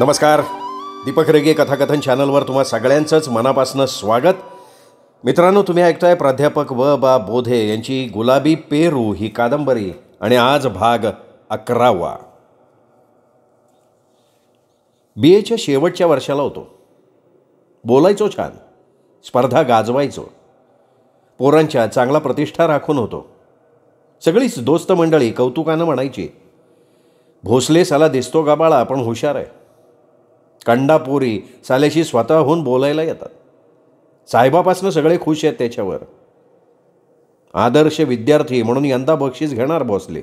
नमस्कार दीपक रेगे कथाकथन चॅनलवर तुम्हा सगळ्यांचंच मनापासून स्वागत मित्रांनो तुम्ही ऐकताय प्राध्यापक व बा बोधे यांची गुलाबी पेरू ही कादंबरी आणि आज भाग अकरावा बी एच्या शेवटच्या वर्षाला होतो बोलायचो छान स्पर्धा गाजवायचो पोरांच्या चांगला प्रतिष्ठा राखून होतो सगळीच दोस्त मंडळी कौतुकानं म्हणायची भोसले साला दिसतो गाबाळा पण हुशार आहे कंडापुरी साल्याशी स्वतःहून बोलायला येतात साहेबापासनं सगळे खुश आहेत त्याच्यावर आदर्श विद्यार्थी म्हणून यंदा बक्षीस घेणार बसले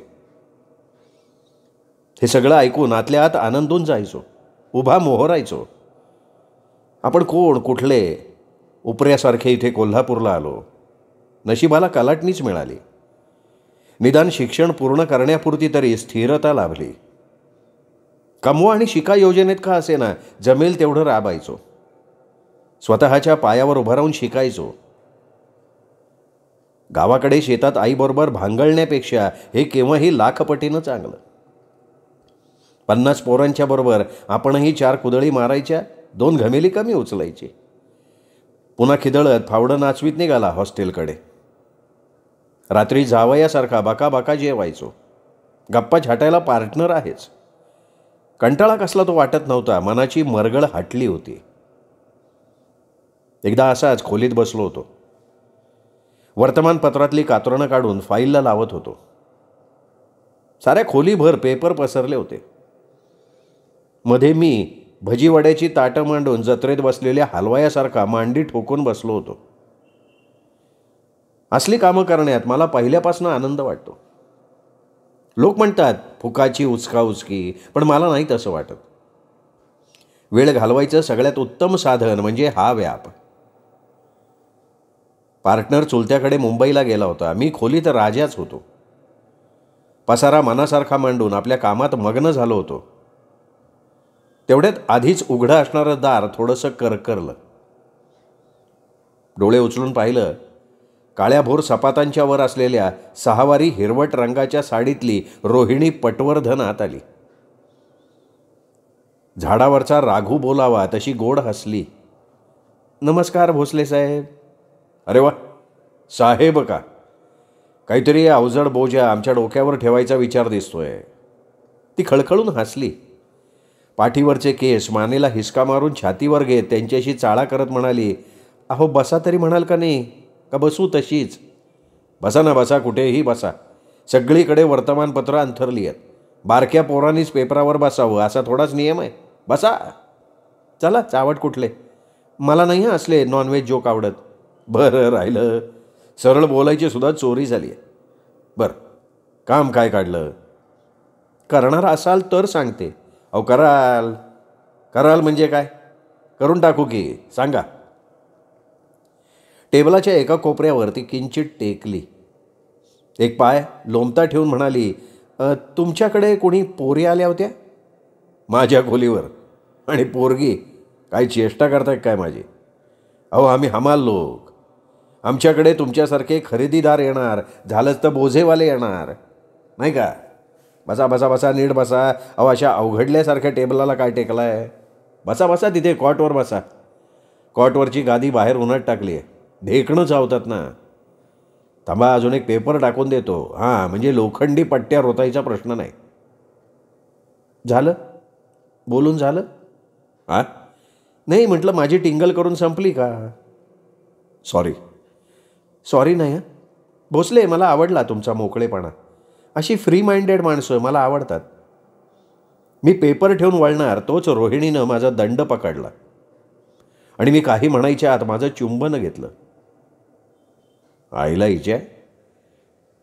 हे सगळं ऐकून आतल्या आत आनंदून जायचो उभा मोहरायचो आपण कोण कुठले उपऱ्यासारखे इथे कोल्हापूरला आलो नशिबाला कलाटणीच मिळाली निदान शिक्षण पूर्ण करण्यापुरती तरी स्थिरता लाभली कमवा आणि शिका योजनेत का असे ना जमेल तेवढं राबायचो स्वतःच्या पायावर उभं राहून शिकायचो गावाकडे शेतात आईबरोबर भांगळण्यापेक्षा हे केव्हाही लाखपटीनं चांगलं पन्नास पोरांच्या बरोबर आपणही चार कुदळी मारायच्या दोन घमेली कमी उचलायची पुन्हा खिदळत फावडं नाचवीत निघाला हॉस्टेलकडे रात्री जावयासारखा बका बका जेवायचो गप्पा छाटायला पार्टनर आहेच कंटाळा कसला तो वाटत नव्हता मनाची मरगळ हटली होती एकदा असाच खोलीत बसलो होतो वर्तमानपत्रातली कातरणं काढून फाईलला लावत होतो साऱ्या खोलीभर पेपर पसरले होते मध्ये मी भजीवड्याची ताटं मांडून जत्रेत बसलेल्या हलवायासारखा मांडी ठोकून बसलो होतो असली कामं करण्यात मला पहिल्यापासून आनंद वाटतो लोक म्हणतात फुकाची उचकाउचकी पण मला नाही तसं वाटत वेळ घालवायचं सगळ्यात उत्तम साधन म्हणजे हा व्याप पार्टनर चुलत्याकडे मुंबईला गेला होता मी खोलीत राजाच होतो पसारा मनासारखा मांडून आपल्या कामात मग्न झालो होतो तेवढ्यात आधीच उघडं असणारं दार थोडंसं करकरलं डोळे उचलून पाहिलं काळ्याभोर सपातांच्या वर असलेल्या सहावारी हिरवट रंगाच्या साडीतली रोहिणी पटवर्धनात आली झाडावरचा राघू बोलावा तशी गोड हसली नमस्कार भोसले साहेब अरे वा साहेब का काहीतरी अवजड बोजा आमच्या डोक्यावर ठेवायचा विचार दिसतोय ती खळखळून हसली पाठीवरचे केस मानेला हिसका मारून छातीवर घेत त्यांच्याशी चाळा करत म्हणाली अहो बसा तरी म्हणाल का नाही का बसू तशीच बसा ना बसा कुठेही बसा सगळीकडे वर्तमानपत्रं अंथरली आहेत बारक्या पोरांनीच पेपरावर बसावं असा थोडाच नियम आहे बसा चला चावट कुठले मला नाही असले नॉनव्हेज जोक आवडत बरं राहिलं सरळ बोलायची सुद्धा चोरी झाली आहे बरं काम काय काढलं करणार असाल तर सांगते अहो कराल कराल म्हणजे काय करून टाकू की सांगा टेबलाच्या एका कोपऱ्यावरती किंचित टेकली एक पाय लोंबता ठेवून म्हणाली तुमच्याकडे कोणी पोरी आल्या होत्या माझ्या खोलीवर आणि पोरगी काय चेष्टा करताय काय माझी अहो आम्ही हमाल लोक आमच्याकडे तुमच्यासारखे खरेदीदार येणार झालंच तर बोझेवाले येणार नाही का बसा बसा बसा नीट बसा अहो अशा अवघडल्यासारख्या टेबलाला काय टेकला आहे बसा बसा तिथे कॉटवर बसा कॉटवरची गादी बाहेर उन्हात टाकली आहे ढेकणं चावतात ना थांबा अजून एक पेपर टाकून देतो हां म्हणजे लोखंडी पट्ट्या रोतायचा प्रश्न नाही झालं बोलून झालं आ नाही म्हटलं माझी टिंगल करून संपली का सॉरी सॉरी नाही हां भोसले मला आवडला तुमचा मोकळेपणा अशी फ्री माइंडेड माणसं मला आवडतात मी पेपर ठेवून वळणार तोच रोहिणीनं माझा दंड पकडला आणि मी काही म्हणायच्या आत माझं चुंबन घेतलं आईला हिच्या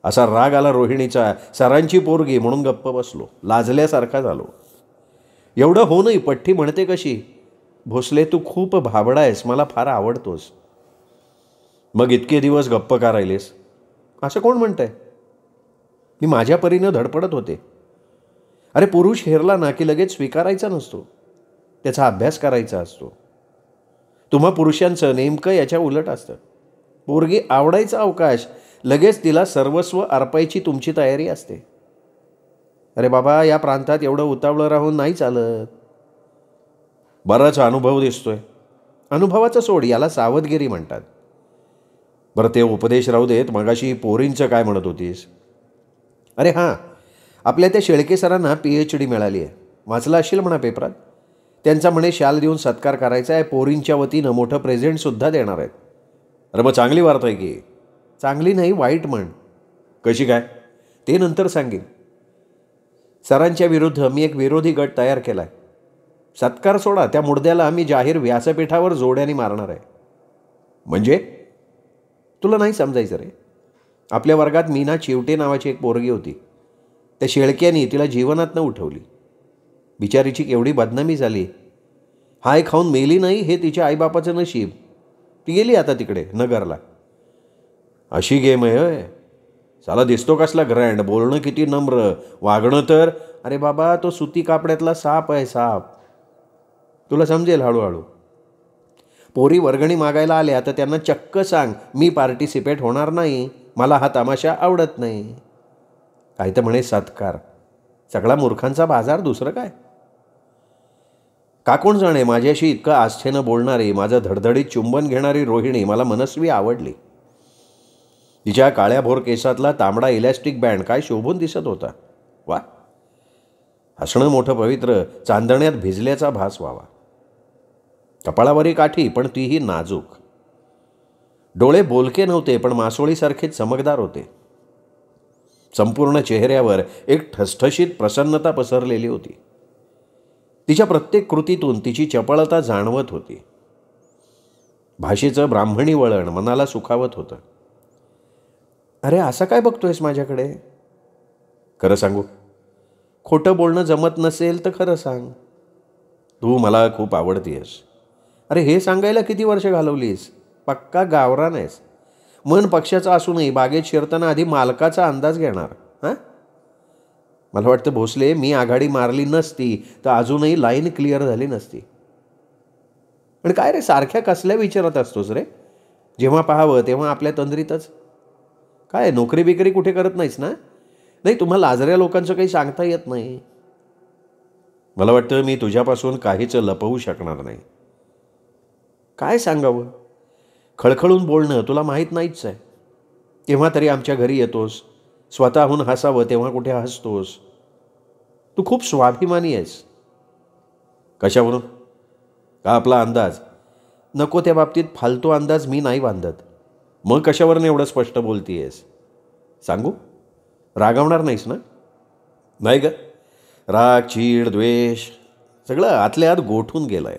असा राग आला रोहिणीचा सरांची पोरगी म्हणून गप्प बसलो लाजल्यासारखा झालो एवढं हो नाही पठ्ठी म्हणते कशी भोसले तू खूप भाबडा आहेस मला फार आवडतोस मग इतके दिवस गप्प का राहिलेस असं कोण म्हणतंय मी माझ्या परीनं धडपडत होते अरे पुरुष हेरला ना की लगेच स्वीकारायचा नसतो त्याचा अभ्यास करायचा असतो तुम्हा पुरुषांचं नेमकं याच्या उलट असतं पोरगी आवडायचा अवकाश लगेच तिला सर्वस्व अर्पायची तुमची तयारी असते अरे बाबा या प्रांतात एवढं उतावळं राहून नाही चालत बराच अनुभव दिसतोय अनुभवाचं सोड याला सावधगिरी म्हणतात बरं ते उपदेश राहू देत मगाशी पोरींचं काय म्हणत होतीस अरे हां आपल्या त्या शेळके सरांना पी एच डी मिळाली आहे वाचला असेल म्हणा पेपरात त्यांचा म्हणे शाल देऊन सत्कार करायचा आहे पोरींच्या वतीनं मोठं प्रेझेंटसुद्धा देणार आहेत अरे मग चांगली वार्ता आहे की चांगली नाही वाईट म्हण कशी काय ते नंतर सांगेन सरांच्या विरुद्ध मी एक विरोधी गट तयार केला आहे सत्कार सोडा त्या मुडद्याला आम्ही जाहीर व्यासपीठावर जोड्याने मारणार आहे म्हणजे तुला नाही समजायचं रे आपल्या वर्गात मीना चिवटे नावाची एक पोरगी होती त्या शेळक्यानी तिला जीवनात न उठवली बिचारीची केवढी बदनामी झाली हाय खाऊन मेली नाही हे तिच्या आईबापाचं नशीब ती गेली आता तिकडे नगरला अशी गेम आहे होय चला दिसतो कसला ग्रँड बोलणं किती नम्र वागणं तर अरे बाबा तो सुती कापड्यातला साप आहे साप तुला समजेल हळूहळू पोरी वर्गणी मागायला आल्या तर त्यांना चक्क सांग मी पार्टिसिपेट होणार नाही मला हा तमाशा आवडत नाही काय तर म्हणे सत्कार सगळा मूर्खांचा बाजार दुसरं काय का कोण जाणे माझ्याशी इतकं आस्थेनं बोलणारी माझं धडधडीत चुंबन घेणारी रोहिणी मला मनस्वी आवडली तिच्या काळ्याभोर केसातला तांबडा इलॅस्टिक बँड काय शोभून दिसत होता वा हसणं मोठं पवित्र चांदण्यात भिजल्याचा भास व्हावा कपाळावरी काठी पण तीही नाजूक डोळे बोलके नव्हते पण मासोळीसारखे चमकदार होते संपूर्ण चेहऱ्यावर एक ठसठशीत प्रसन्नता पसरलेली होती तिच्या प्रत्येक कृतीतून तिची चपळता जाणवत होती भाषेचं ब्राह्मणी वळण मनाला सुखावत होतं अरे असं काय बघतोयस माझ्याकडे खरं सांगू खोटं बोलणं जमत नसेल तर खरं सांग तू मला खूप आवडतीयस अरे हे सांगायला किती वर्ष घालवलीस पक्का गावरा नाहीस मन पक्षाचा असूनही बागेत शिरताना आधी मालकाचा अंदाज घेणार मला वाटतं भोसले मी आघाडी मारली नसती तर अजूनही लाईन क्लिअर झाली नसती पण काय रे सारख्या कसल्या विचारात असतोस रे जेव्हा पाहावं तेव्हा आपल्या तंद्रीतच काय नोकरी बिकरी कुठे करत नाहीस ना नाही तुम्हाला लाजऱ्या लोकांचं काही सांगता येत नाही मला वाटतं मी तुझ्यापासून काहीच लपवू शकणार नाही काय सांगावं खळखळून बोलणं तुला माहीत नाहीच आहे तेव्हा तरी आमच्या घरी येतोस स्वतःहून हसावं तेव्हा कुठे हसतोस तू खूप स्वाभिमानी आहेस कशावरून का आपला अंदाज नको त्या बाबतीत फालतू अंदाज मी नाही बांधत मग कशावरून एवढं स्पष्ट बोलती आहेस सांगू रागावणार नाहीस ना नाही ग राग चीड द्वेष सगळं आतल्या आत गोठून गेलं आहे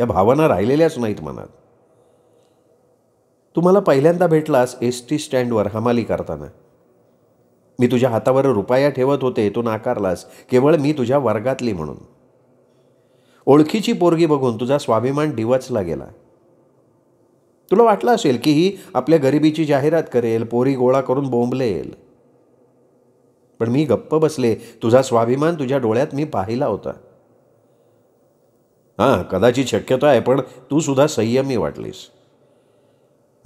या भावना राहिलेल्याच नाहीत मनात तुम्हाला पहिल्यांदा भेटलास एस टी स्टँडवर हमाली करताना मी तुझ्या हातावर रुपया ठेवत होते तू नाकारलास केवळ मी तुझ्या वर्गातली म्हणून ओळखीची पोरगी बघून तुझा स्वाभिमान डिवचला गेला तुला वाटलं असेल की ही आपल्या गरिबीची जाहिरात करेल पोरी गोळा करून बोंबलेल पण मी गप्प बसले तुझा स्वाभिमान तुझ्या डोळ्यात मी पाहिला होता हां कदाचित शक्यता आहे पण तू सुद्धा संयमी वाटलीस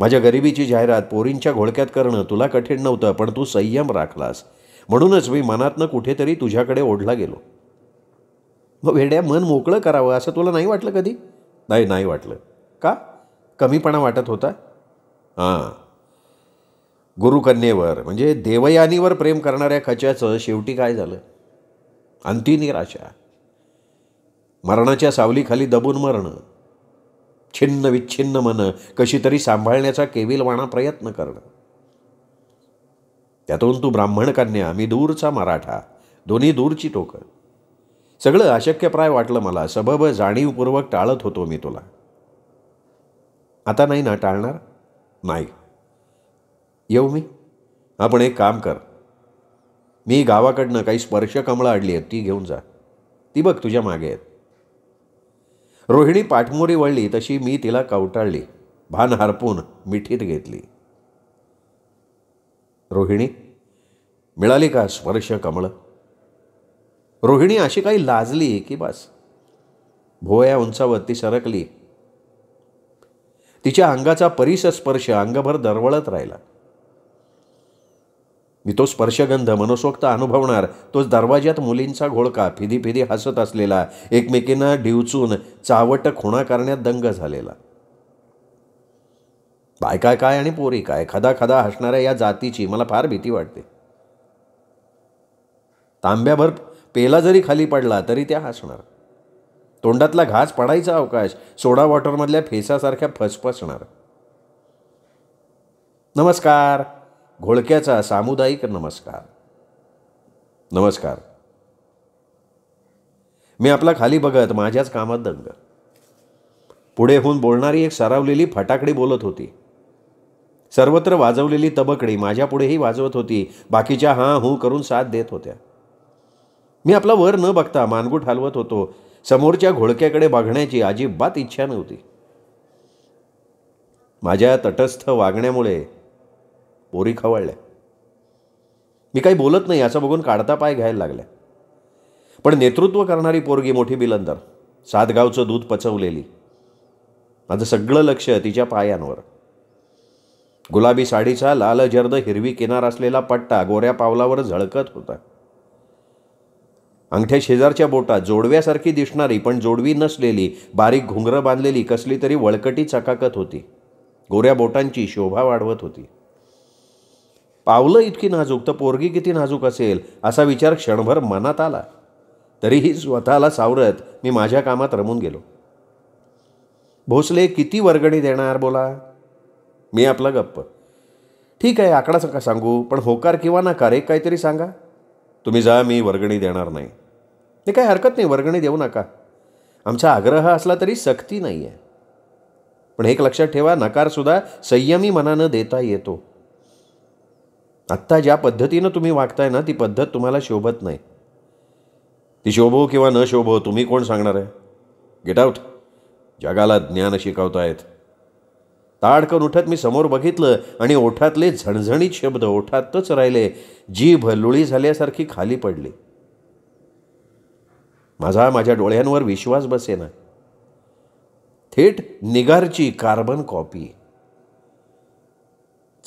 माझ्या गरिबीची जाहिरात पोरींच्या घोळक्यात करणं तुला कठीण नव्हतं पण तू संयम राखलास म्हणूनच मी मनातनं कुठेतरी तुझ्याकडे ओढला गेलो मग वेड्या मन मोकळं करावं असं तुला नाही वाटलं कधी नाही नाही वाटलं का कमीपणा वाटत होता हां गुरुकन्येवर म्हणजे देवयानीवर प्रेम करणाऱ्या खच्याचं शेवटी काय झालं अंतिनिराशा मरणाच्या सावलीखाली दबून मरणं छिन्न विच्छिन्न मन कशी तरी सांभाळण्याचा केविलवाणा प्रयत्न करणं त्यातून तू ब्राह्मण कन्या मी दूरचा मराठा दोन्ही दूरची टोकं सगळं अशक्यप्राय वाटलं मला सबब जाणीवपूर्वक टाळत होतो मी तुला आता नाही ना टाळणार नाही येऊ मी आपण एक काम कर मी गावाकडनं काही स्पर्श कमळं आडली आहेत ती घेऊन जा ती बघ तुझ्या मागे आहेत रोहिणी पाठमोरी वळली तशी मी तिला कवटाळली भान हरपून मिठीत घेतली रोहिणी मिळाली का स्पर्श कमळ रोहिणी अशी काही लाजली की बस भोया उंचावर ती सरकली तिच्या अंगाचा परिसस्पर्श अंगभर दरवळत राहिला मी तो स्पर्शगंध मनसोक्त अनुभवणार तोच दरवाज्यात मुलींचा घोळका फिदी फिदी हसत असलेला एकमेकींना ढिवचून चावट खुणा करण्यात दंग झालेला बायका काय आणि पोरी काय खदा खदा हसणाऱ्या या जातीची मला फार भीती वाटते तांब्याभर पेला जरी खाली पडला तरी त्या हसणार तोंडातला घास पडायचा अवकाश सोडा वॉटरमधल्या फेसासारख्या फसफसणार नमस्कार घोळक्याचा सामुदायिक नमस्कार नमस्कार मी आपला खाली बघत माझ्याच कामात दंग पुढे होऊन बोलणारी एक सरावलेली फटाकडी बोलत होती सर्वत्र वाजवलेली तबकडी माझ्यापुढेही वाजवत होती बाकीच्या हां हू करून साथ देत होत्या मी आपला वर न बघता मानगूट हलवत होतो समोरच्या घोळक्याकडे बघण्याची अजिबात इच्छा नव्हती माझ्या तटस्थ वागण्यामुळे पोरी खवळल्या मी काही बोलत नाही असं बघून काढता पाय घ्यायला लागल्या पण नेतृत्व करणारी पोरगी मोठी बिलंदर सातगावचं दूध पचवलेली माझं सगळं लक्ष तिच्या पायांवर गुलाबी साडीचा लाल जर्द हिरवी किनार असलेला पट्टा गोऱ्या पावलावर झळकत होता अंगठ्या शेजारच्या बोटात जोडव्यासारखी दिसणारी पण जोडवी नसलेली बारीक घुंगरं बांधलेली कसली तरी वळकटी चकाकत होती गोऱ्या बोटांची शोभा वाढवत होती पावलं इतकी नाजूक तर पोरगी किती नाजूक असेल असा विचार क्षणभर मनात आला तरीही स्वतःला सावरत मी माझ्या कामात रमून गेलो भोसले किती वर्गणी देणार बोला मी आपला गप्प ठीक आहे आकडा सका सांगू पण होकार किंवा नकार एक काहीतरी सांगा तुम्ही जा मी वर्गणी देणार नाही ते काही हरकत नाही वर्गणी देऊ नका आमचा आग्रह असला तरी सक्ती नाही आहे पण एक लक्षात ठेवा नकारसुद्धा संयमी मनानं देता येतो आत्ता ज्या पद्धतीनं तुम्ही वागताय ना ती पद्धत तुम्हाला शोभत नाही ती शोभो किंवा न शोभो तुम्ही कोण सांगणार आहे गेट आऊट जगाला ज्ञान शिकवतायत ताडकन उठत मी समोर बघितलं आणि ओठातले झणझणीत शब्द ओठातच राहिले जीभ लुळी झाल्यासारखी खाली पडली माझा माझ्या डोळ्यांवर विश्वास बसेना थेट निगारची कार्बन कॉपी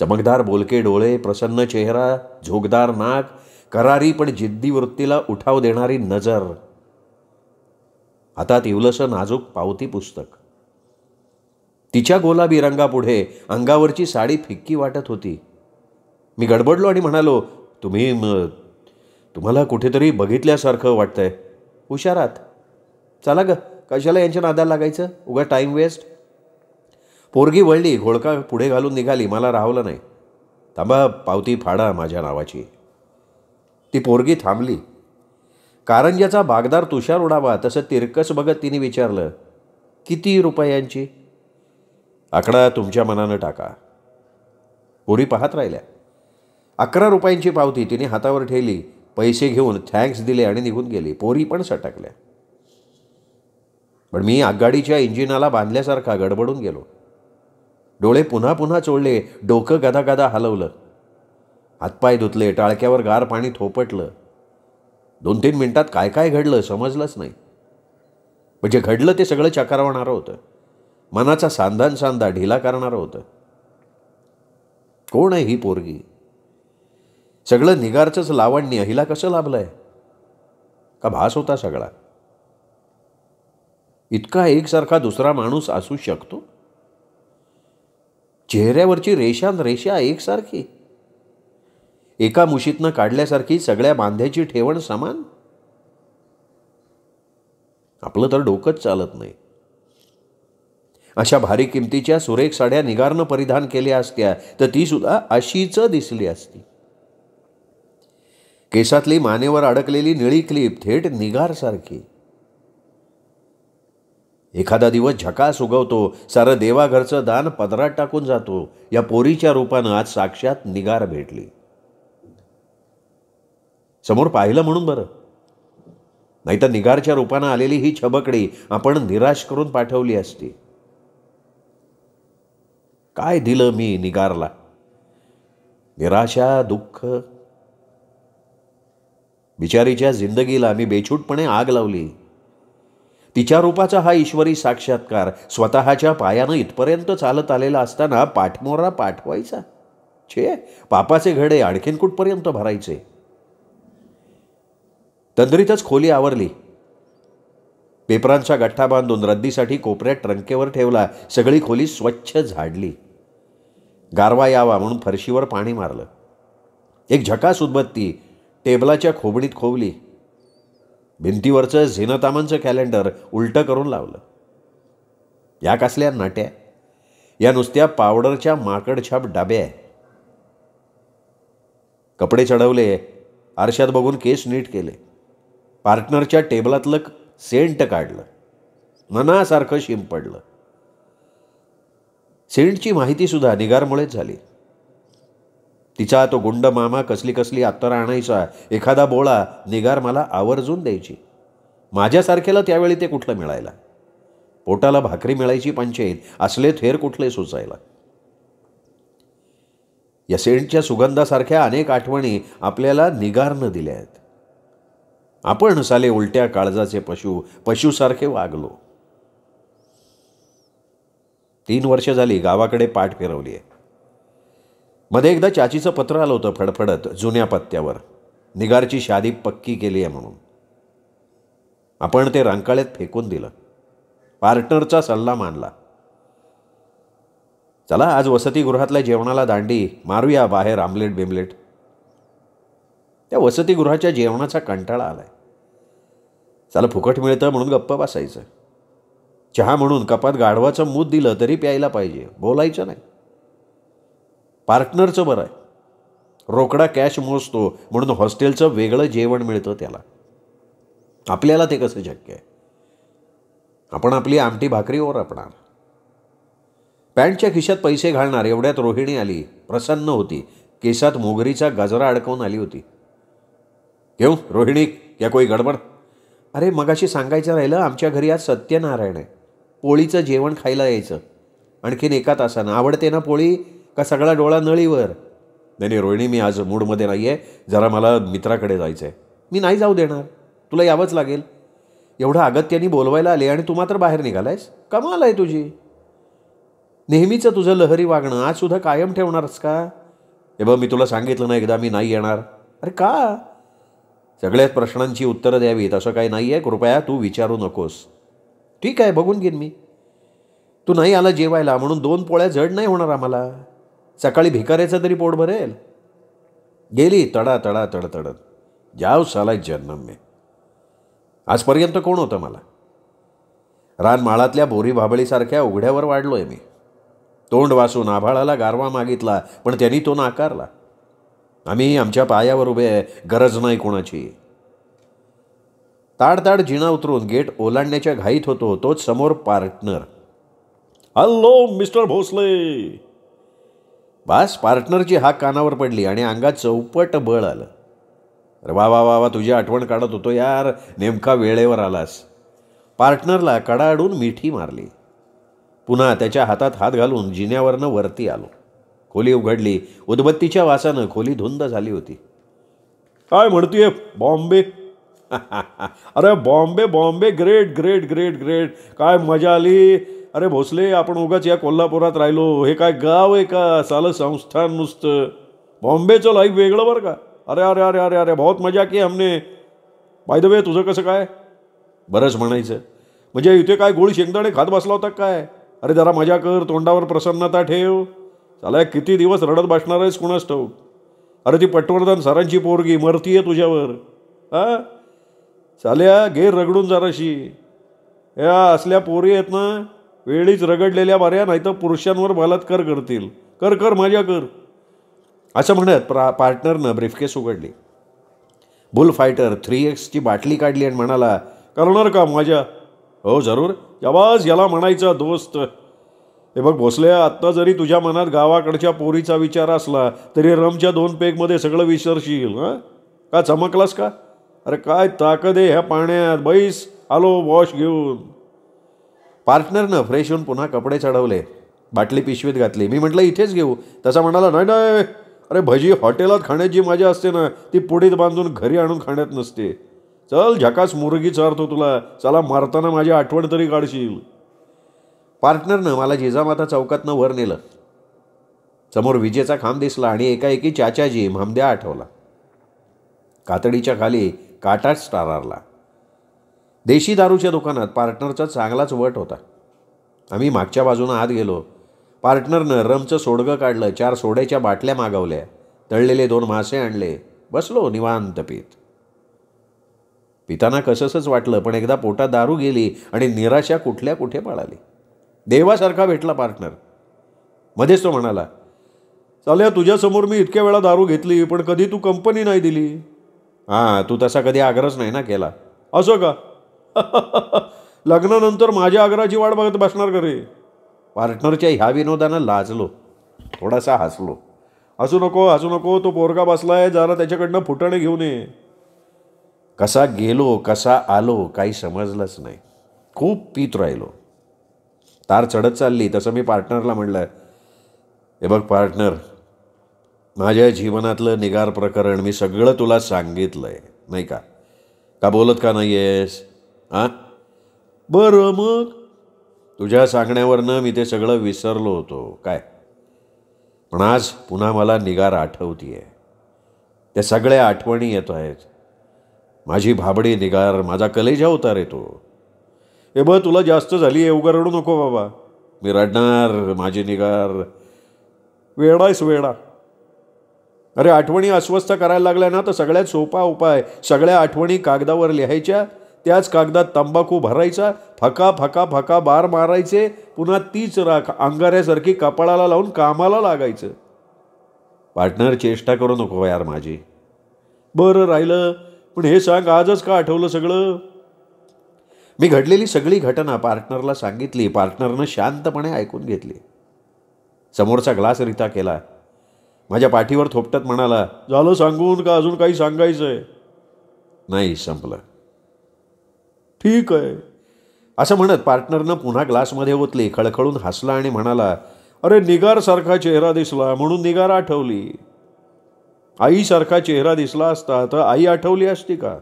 चमकदार बोलके डोळे प्रसन्न चेहरा झोकदार नाक करारी पण जिद्दी वृत्तीला उठाव देणारी नजर हातात इवलसं नाजूक पावती पुस्तक तिच्या गोलाबी रंगापुढे अंगावरची साडी फिक्की वाटत होती मी गडबडलो आणि म्हणालो तुम्ही तुम्हाला कुठेतरी बघितल्यासारखं वाटतंय हुशारात चला ग कशाला यांच्या नादाला लागायचं उगा टाईम वेस्ट पोरगी वळली घोळका पुढे घालून निघाली मला राहवलं नाही थांबा पावती फाडा माझ्या नावाची ती पोरगी थांबली कारंजाचा बागदार तुषार उडावा तसं तिरकस बघत तिने विचारलं किती रुपयांची आकडा तुमच्या मनानं टाका पोरी पाहत राहिल्या अकरा रुपयांची पावती तिने हातावर ठेवली पैसे घेऊन थँक्स दिले आणि निघून गेली पोरी पण सटकल्या पण मी आगगाडीच्या इंजिनाला बांधल्यासारखा गडबडून गेलो डोळे पुन्हा पुन्हा चोळले डोकं गदा हलवलं हातपाय धुतले टाळक्यावर गार पाणी थोपटलं दोन तीन मिनटात काय काय घडलं समजलंच नाही म्हणजे घडलं ते सगळं चकारवणारं होतं मनाचा सांधान सांधा ढिला करणारं होतं कोण आहे ही पोरगी सगळं निगारचंच लावण्य हिला कसं लाभलंय का भास होता सगळा इतका एकसारखा दुसरा माणूस असू शकतो चेहऱ्यावरची रेषान रेषा एकसारखी एका मुशीतनं काढल्यासारखी सगळ्या बांध्याची ठेवण समान आपलं तर डोकंच चालत नाही अशा भारी किमतीच्या सुरेख साड्या निगारनं परिधान केल्या असत्या तर ती सुद्धा अशीच दिसली असती केसातली मानेवर अडकलेली निळी क्लिप थेट निगारसारखी एखादा दिवस झकास उगवतो सारं देवाघरचं दान पदरात टाकून जातो या पोरीच्या रूपानं आज साक्षात निगार भेटली समोर पाहिलं म्हणून बरं नाहीतर निगारच्या रूपानं आलेली ही छबकडी आपण निराश करून पाठवली असती काय दिलं मी निगारला निराशा दुःख बिचारीच्या जिंदगीला मी बेछूटपणे आग लावली तिच्या रूपाचा हा ईश्वरी साक्षात्कार स्वतःच्या पायानं इथपर्यंत चालत आलेला असताना पाठमोरा पाठवायचा छे पापाचे घडे आणखीन कुठपर्यंत भरायचे तंद्रीतच खोली आवरली पेपरांचा गठ्ठा बांधून रद्दीसाठी कोपऱ्यात ट्रंकेवर ठेवला सगळी खोली स्वच्छ झाडली गारवा यावा म्हणून फरशीवर पाणी मारलं एक झकास उद्बत्ती टेबलाच्या खोबणीत खोवली भिंतीवरचं झेनतामांचं कॅलेंडर उलटं करून लावलं या कसल्या नाट्या या नुसत्या पावडरच्या माकडछाप डाब्या कपडे चढवले आरशात बघून केस नीट केले पार्टनरच्या टेबलातलं सेंट काढलं मनासारखं शिंपडलं सेंटची माहितीसुद्धा निगारमुळेच झाली तिचा तो गुंड मामा कसली कसली आत्तर आणायचा एखादा बोळा निगार मला आवर्जून द्यायची माझ्यासारखेला त्यावेळी ते कुठलं मिळायला पोटाला भाकरी मिळायची पंचायत असले थेर कुठले सुचायला या सेंटच्या सुगंधासारख्या अनेक आठवणी आपल्याला निगारनं दिल्या आहेत आपण साले उलट्या काळजाचे पशु पशुसारखे वागलो तीन वर्ष झाली गावाकडे पाठ फिरवली आहे मध्ये एकदा चाचीचं पत्र आलं होतं फडफडत जुन्या पत्त्यावर निगारची शादी पक्की केली आहे म्हणून आपण ते रांकाळ्यात फेकून दिलं पार्टनरचा सल्ला मानला चला आज वसतिगृहातल्या जेवणाला दांडी मारूया बाहेर आमलेट बिमलेट त्या वसतिगृहाच्या जेवणाचा कंटाळा आलाय चला फुकट मिळतं म्हणून गप्प बसायचं चहा म्हणून कपात गाढवाचं मूत दिलं तरी प्यायला पाहिजे बोलायचं नाही पार्टनरचं बरं आहे रोकडा कॅश मोजतो म्हणून हॉस्टेलचं वेगळं जेवण मिळतं त्याला आपल्याला ते कसं शक्य आहे आपण आपली आमटी ओर आपणार पॅन्टच्या खिशात पैसे घालणार एवढ्यात रोहिणी आली प्रसन्न होती केसात मोगरीचा गजरा अडकवून आली होती घेऊ रोहिणी या कोई गडबड अरे मगाशी सांगायचं राहिलं आमच्या घरी आज सत्यनारायण आहे पोळीचं जेवण खायला यायचं आणखीन एका तासानं आवडते ना पोळी का सगळा डोळा नळीवर नाही नाही रोहिणी मी आज मूडमध्ये नाही आहे जरा मला मित्राकडे जायचं आहे मी नाही जाऊ देणार तुला यावंच लागेल एवढं अगत्याने बोलवायला आले आणि तू मात्र बाहेर निघालायस कमाल आहे तुझी नेहमीचं तुझं लहरी वागणं आजसुद्धा कायम ठेवणारच का हे बघ मी तुला सांगितलं ना एकदा मी नाही येणार अरे का सगळ्याच प्रश्नांची उत्तरं द्यावीत असं काही नाही आहे कृपया तू विचारू नकोस ठीक आहे बघून घेईन मी तू नाही आला जेवायला म्हणून दोन पोळ्या जड नाही होणार आम्हाला सकाळी भिकारायचं तरी पोट भरेल गेली तडा तडा तडतडत जाव साला जन्म मी आजपर्यंत कोण होतं मला रानमाळातल्या बोरी भाबळीसारख्या उघड्यावर वाढलो आहे मी तोंड वासून आभाळाला गारवा मागितला पण त्यांनी तो नाकारला आम्ही आमच्या पायावर उभे आहे गरज नाही कोणाची ताडताड जिणा उतरून गेट ओलांडण्याच्या घाईत होतो तोच समोर partner hello mister Bhosale boss पार्टनरची हाक कानावर पडली आणि अंगात चौपट बळ आलं अरे वा वा वा वा तुझी आठवण काढत होतो यार नेमका वेळेवर आलास पार्टनरला कडाडून मिठी मारली पुन्हा त्याच्या हातात हात घालून जिन्यावरनं वरती आलो खोली उघडली उदबत्तीच्या वासानं खोली धुंद झाली होती काय म्हणतीये बॉम्बे अरे Bombay Bombay great great great great काय मजा आली अरे भोसले आपण उगाच या कोल्हापुरात राहिलो हे काय गाव आहे का साल संस्थान नुसतं बॉम्बेचं लाईफ वेगळं बरं का अरे अरे अरे अरे अरे बहुत मजा की हमने बाय द वे तुझं कसं काय बरंच म्हणायचं म्हणजे इथे काय गोळी शेंगदाणे खात बसला होता काय अरे जरा मजा कर तोंडावर प्रसन्नता ठेव चालाय किती दिवस रडत बसणार आहेस कुणाच ठाऊक अरे ती पटवर्धन सरांची पोरगी मरती आहे तुझ्यावर हां चाल्या गेर रगडून जराशी या असल्या पोरी आहेत ना वेळीच रगडलेल्या बाऱ्या नाहीतर पुरुषांवर बलात्कार करतील कर कर माझ्या कर असं म्हणत प्रा पार्टनरनं ब्रीफकेस उघडली बुल फायटर थ्री एक्सची बाटली काढली आणि म्हणाला करणार का माझ्या हो जरूर जवाज याला म्हणायचा दोस्त हे बघ भोसले आत्ता जरी तुझ्या मनात गावाकडच्या पोरीचा विचार असला तरी रमच्या दोन पेगमध्ये सगळं विसरशील हां का चमकलास का अरे काय ताकद आहे ह्या पाण्यात बैस आलो वॉश घेऊन पार्टनरनं फ्रेश होऊन पुन्हा कपडे चढवले बाटली पिशवीत घातली मी म्हटलं इथेच घेऊ तसा म्हणाला नाही नाही अरे भजी हॉटेलात खाण्यात जी मजा असते ना ती पुढीत बांधून घरी आणून खाण्यात नसते चल झकास मुरगी चारतो तुला चला मारताना माझी आठवण तरी काढशील पार्टनरनं मला जिजामाता चौकातनं वर नेलं समोर विजेचा खांब दिसला आणि एकाएकी चाचाजी म्हामद्या आठवला कातडीच्या खाली काटाच स्टारला देशी दारूच्या दुकानात पार्टनरचा चांगलाच वट होता आम्ही मागच्या बाजूनं आत गेलो पार्टनरनं रमचं सोडगं काढलं चार सोड्याच्या बाटल्या मागवल्या तळलेले दोन मासे आणले बसलो निवांत पीत पिताना कसंसंच वाटलं पण एकदा पोटात दारू गेली आणि निराशा कुठल्या कुठे पळाली देवासारखा भेटला पार्टनर मध्येच तो म्हणाला चालया तुझ्यासमोर मी इतक्या वेळा दारू घेतली पण कधी तू कंपनी नाही दिली हां तू तसा कधी आग्रहच नाही ना केला असं का लग्नानंतर माझ्या आग्राची वाट बघत बसणार का रे पार्टनरच्या ह्या विनोदानं लाजलो थोडासा हसलो हसू नको हसू नको तो पोरगा बसलाय जरा त्याच्याकडनं फुटाणे घेऊन ये कसा गेलो कसा आलो काही समजलंच नाही खूप पीत राहिलो तार चढत चालली तसं मी पार्टनरला म्हटलं हे बघ पार्टनर माझ्या जीवनातलं निगार प्रकरण मी सगळं तुला सांगितलं आहे नाही का का बोलत का नाही आहेस हां बरं मग तुझ्या सांगण्यावरनं मी ते सगळं विसरलो होतो काय पण आज पुन्हा मला निगार आठवती आहे त्या सगळ्या आठवणी येतो आहेत माझी भाबडी निगार माझा कलेजा रे तो हे बघ तुला जास्त झाली आहे रडू नको बाबा मी रडणार माझी निगार वेडायस वेडा अरे आठवणी अस्वस्थ करायला लागल्या ना तर सगळ्यात सोपा उपाय सगळ्या आठवणी कागदावर लिहायच्या त्याच कागदात तंबाखू भरायचा फका फका फका बार मारायचे पुन्हा तीच राख अंगाऱ्यासारखी कपाळाला लावून कामाला लागायचं पार्टनर चेष्टा करू नको हो यार माझी बरं राहिलं पण हे सांग आजच का आठवलं सगळं मी घडलेली सगळी घटना पार्टनरला सांगितली पार्टनरनं शांतपणे ऐकून घेतली समोरचा ग्लास रिता केला माझ्या पाठीवर थोपटत म्हणाला झालं सांगून का अजून काही सांगायचं आहे नाही संपलं ठीक आहे असं म्हणत पार्टनरनं पुन्हा ग्लासमध्ये ओतली खळखळून हसला आणि म्हणाला अरे निगारसारखा चेहरा दिसला म्हणून निगार आठवली आईसारखा चेहरा दिसला असता तर आई आठवली असती का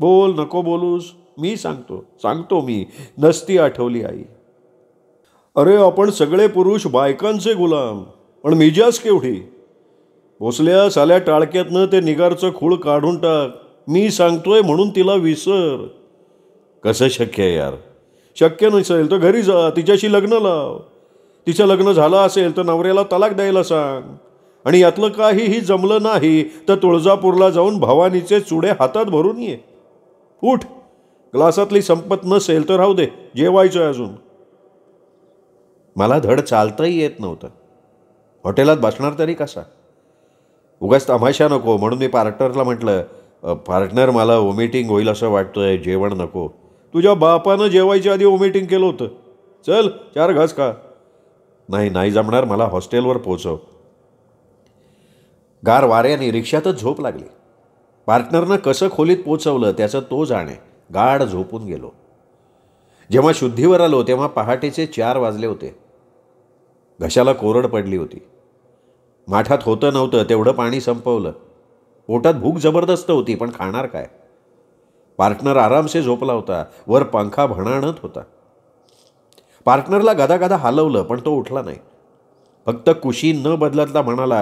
बोल नको बोलूस मी सांगतो सांगतो मी नसती आठवली आई अरे आपण सगळे पुरुष बायकांचे गुलाम पण मिजास केवढी भोसल्या साल्या टाळक्यातनं ते निगारचं खूळ काढून टाक मी सांगतोय म्हणून तिला विसर कसं शक्य आहे यार शक्य नसेल तर घरी जा तिच्याशी लग्न लाव तिचं लग्न झालं असेल तर नवऱ्याला तलाक द्यायला सांग आणि यातलं काहीही जमलं नाही तर तुळजापूरला जाऊन भवानीचे चुडे हातात भरून ये उठ ग्लासातली संपत नसेल तर राहू दे जेवायचं अजून मला धड चालताही येत नव्हतं हॉटेलात बसणार तरी कसा उगाच तमाशा नको म्हणून मी पार्टनरला म्हटलं पार्टनर मला वॉमिटिंग होईल असं वाटतंय जेवण नको तुझ्या बापानं जेवायच्या आधी ओमिटिंग केलं होतं चल चार घास का नाही नाही जमणार मला हॉस्टेलवर पोचव गार वाऱ्याने रिक्षातच झोप लागली पार्टनरनं कसं खोलीत पोचवलं त्याचं तो जाणे गाढ झोपून गेलो जेव्हा शुद्धीवर आलो तेव्हा पहाटेचे चार वाजले होते घशाला कोरड पडली होती माठात होतं नव्हतं तेवढं पाणी संपवलं पोटात भूक जबरदस्त होती पण खाणार काय पार्टनर आरामसे झोपला होता वर पंखा भणाणत होता पार्टनरला गदा गदा हलवलं पण तो उठला नाही फक्त कुशी न बदलतला म्हणाला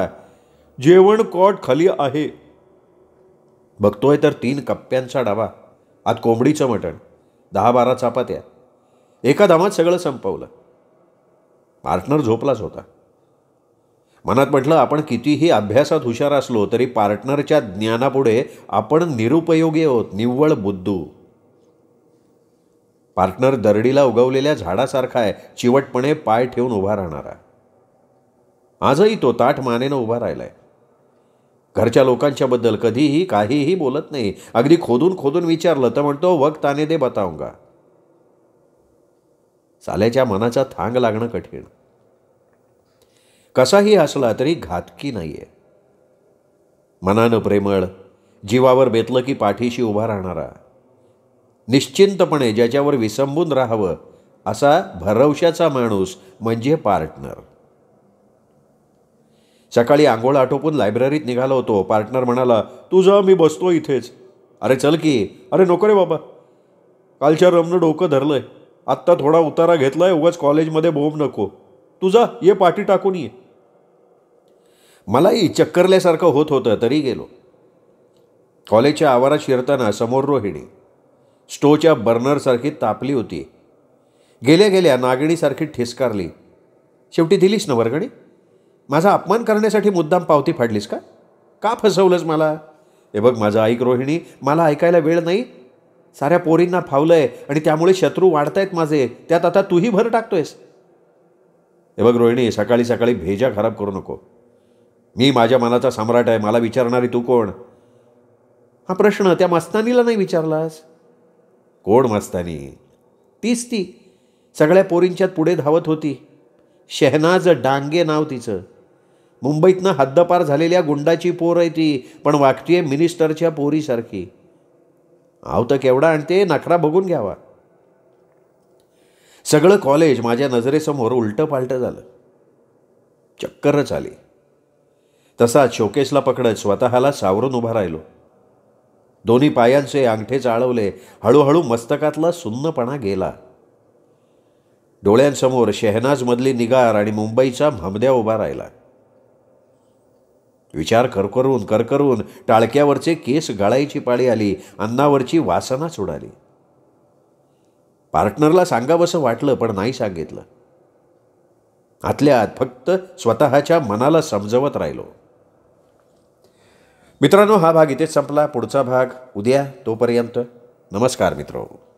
जेवण कॉट खाली आहे बघतोय तर तीन कप्प्यांचा डावा आत कोंबडीचं मटण दहा बारा चापात्या एका धामात सगळं संपवलं पार्टनर झोपलाच होता मनात म्हटलं आपण कितीही अभ्यासात हुशार असलो तरी पार्टनरच्या ज्ञानापुढे आपण निरुपयोगी आहोत निव्वळ बुद्धू पार्टनर दरडीला उगवलेल्या झाडासारखा आहे चिवटपणे पाय ठेवून उभा राहणारा आजही तो ताठ मानेनं उभा राहिलाय घरच्या घरच्या लोकांच्याबद्दल कधीही काहीही बोलत नाही अगदी खोदून खोदून विचारलं तर म्हणतो वक्त आने दे बताऊंगा साल्याच्या मनाचा थांग लागणं कठीण कसाही असला तरी घातकी नाही आहे मनानं प्रेमळ जीवावर बेतलं की पाठीशी उभा राहणारा निश्चिंतपणे ज्याच्यावर विसंबून राहावं असा भरवशाचा माणूस म्हणजे पार्टनर सकाळी आंघोळ आटोपून लायब्ररीत निघालो होतो पार्टनर म्हणाला तू जा मी बसतो इथेच अरे चल की अरे नको रे बाबा कालच्या रमनं डोकं धरलंय आत्ता थोडा उतारा घेतलाय उगाच कॉलेजमध्ये बोंब नको तू जा ये पाठी टाकून ये मलाही चक्करल्यासारखं होत होतं तरी गेलो कॉलेजच्या आवारात शिरताना समोर रोहिणी स्टोच्या बर्नरसारखी तापली होती गेल्या गेल्या नागिणीसारखी ठिस्कारली शेवटी दिलीस ना वर्गणी माझा अपमान करण्यासाठी मुद्दाम पावती फाडलीस का का फसवलंस मला हे बघ माझं ऐक रोहिणी मला ऐकायला वेळ नाही साऱ्या पोरींना फावलं आहे आणि त्यामुळे शत्रू वाढतायत माझे त्यात आता तूही भर टाकतोयस हे बघ रोहिणी सकाळी सकाळी भेजा खराब करू नको मी माझ्या मनाचा सम्राट आहे मला विचारणारी तू कोण हा प्रश्न त्या मस्तानीला नाही विचारलास कोण मस्तानी तीच ती सगळ्या पोरींच्यात पुढे धावत होती शहनाज डांगे नाव तिचं मुंबईतनं हद्दपार झालेल्या गुंडाची पोर आहे ती पण वागतीये मिनिस्टरच्या पोरीसारखी आव तर केवढा आणते नखरा बघून घ्यावा सगळं कॉलेज माझ्या नजरेसमोर उलटं पालटं झालं चक्करच आली तसा शोकेशला पकडत स्वतःला सावरून उभा राहिलो दोन्ही पायांचे अंगठे चाळवले हळूहळू मस्तकातला सुन्नपणा गेला डोळ्यांसमोर शेहनाजमधली निगार आणि मुंबईचा म्हामद्या उभा राहिला विचार करकरून करकरून टाळक्यावरचे केस गाळायची पाळी आली अन्नावरची वासना उडाली पार्टनरला सांगावंसं वाटलं पण नाही सांगितलं आतल्या आत फक्त स्वतःच्या मनाला समजवत राहिलो मित्रांनो हा भाग इथेच संपला पुढचा भाग उद्या तोपर्यंत नमस्कार मित्रो